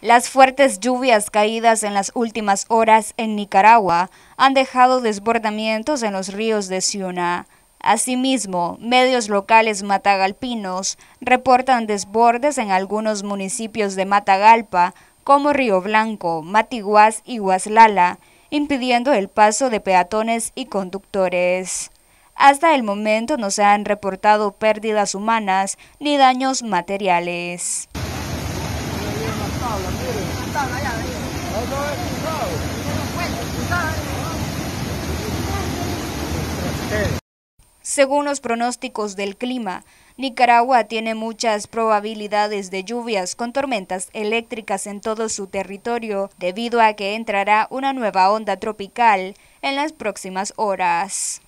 Las fuertes lluvias caídas en las últimas horas en Nicaragua han dejado desbordamientos en los ríos de Ciuna. Asimismo, medios locales matagalpinos reportan desbordes en algunos municipios de Matagalpa, como Río Blanco, Matiguas y Huaslala, impidiendo el paso de peatones y conductores. Hasta el momento no se han reportado pérdidas humanas ni daños materiales. Según los pronósticos del clima, Nicaragua tiene muchas probabilidades de lluvias con tormentas eléctricas en todo su territorio, debido a que entrará una nueva onda tropical en las próximas horas.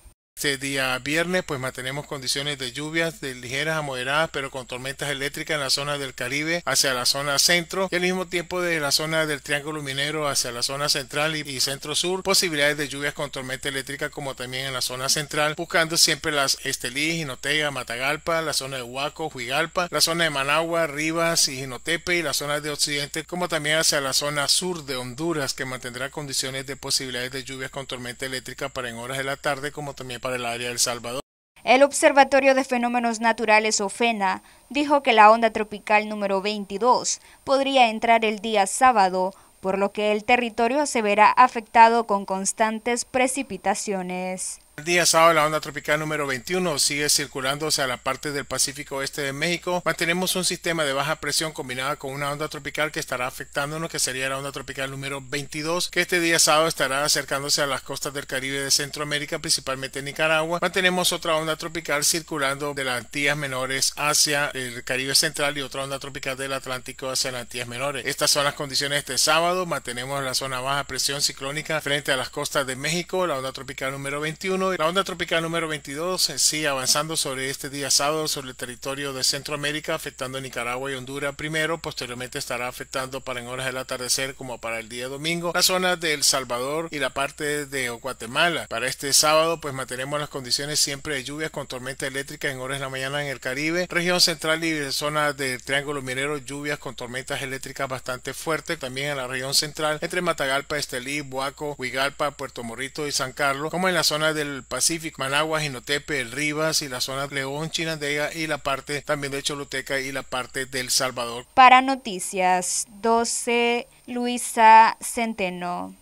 Este día viernes pues mantenemos condiciones de lluvias de ligeras a moderadas pero con tormentas eléctricas en la zona del Caribe hacia la zona centro y al mismo tiempo de la zona del Triángulo Minero hacia la zona central y, centro sur posibilidades de lluvias con tormenta eléctrica como también en la zona central buscando siempre las Estelí, Jinotega, Matagalpa, la zona de Huaco, Huigalpa, la zona de Managua, Rivas y Jinotepe y la zona de occidente como también hacia la zona sur de Honduras que mantendrá condiciones de posibilidades de lluvias con tormenta eléctrica para en horas de la tarde como también para el área Salvador. El Observatorio de Fenómenos Naturales OFENA dijo que la onda tropical número 22 podría entrar el día sábado, por lo que el territorio se verá afectado con constantes precipitaciones día sábado la onda tropical número 21 sigue circulándose a la parte del Pacífico Oeste de México. Mantenemos un sistema de baja presión combinada con una onda tropical que estará afectándonos, que sería la onda tropical número 22, que este día sábado estará acercándose a las costas del Caribe de Centroamérica, principalmente Nicaragua. Mantenemos otra onda tropical circulando de las Antillas Menores hacia el Caribe Central y otra onda tropical del Atlántico hacia las Antillas Menores. Estas son las condiciones este sábado. Mantenemos la zona baja presión ciclónica frente a las costas de México, la onda tropical número 21 la onda tropical número 22 en eh, sí avanzando sobre este día sábado sobre el territorio de Centroamérica, afectando Nicaragua y Honduras primero, posteriormente estará afectando para en horas del atardecer como para el día domingo la zona de El Salvador y la parte de Guatemala. Para este sábado pues mantenemos las condiciones siempre de lluvias con tormenta eléctrica en horas de la mañana en el Caribe, región central y zona del Triángulo Minero, lluvias con tormentas eléctricas bastante fuertes, también en la región central entre Matagalpa, Estelí, Buaco, Huigalpa, Puerto Morrito y San Carlos, como en la zona del el Pacífico, Managua, Jinotepe, el Rivas y la zona de León, Chinandega y la parte también de Choluteca y la parte del Salvador. Para Noticias 12, Luisa Centeno.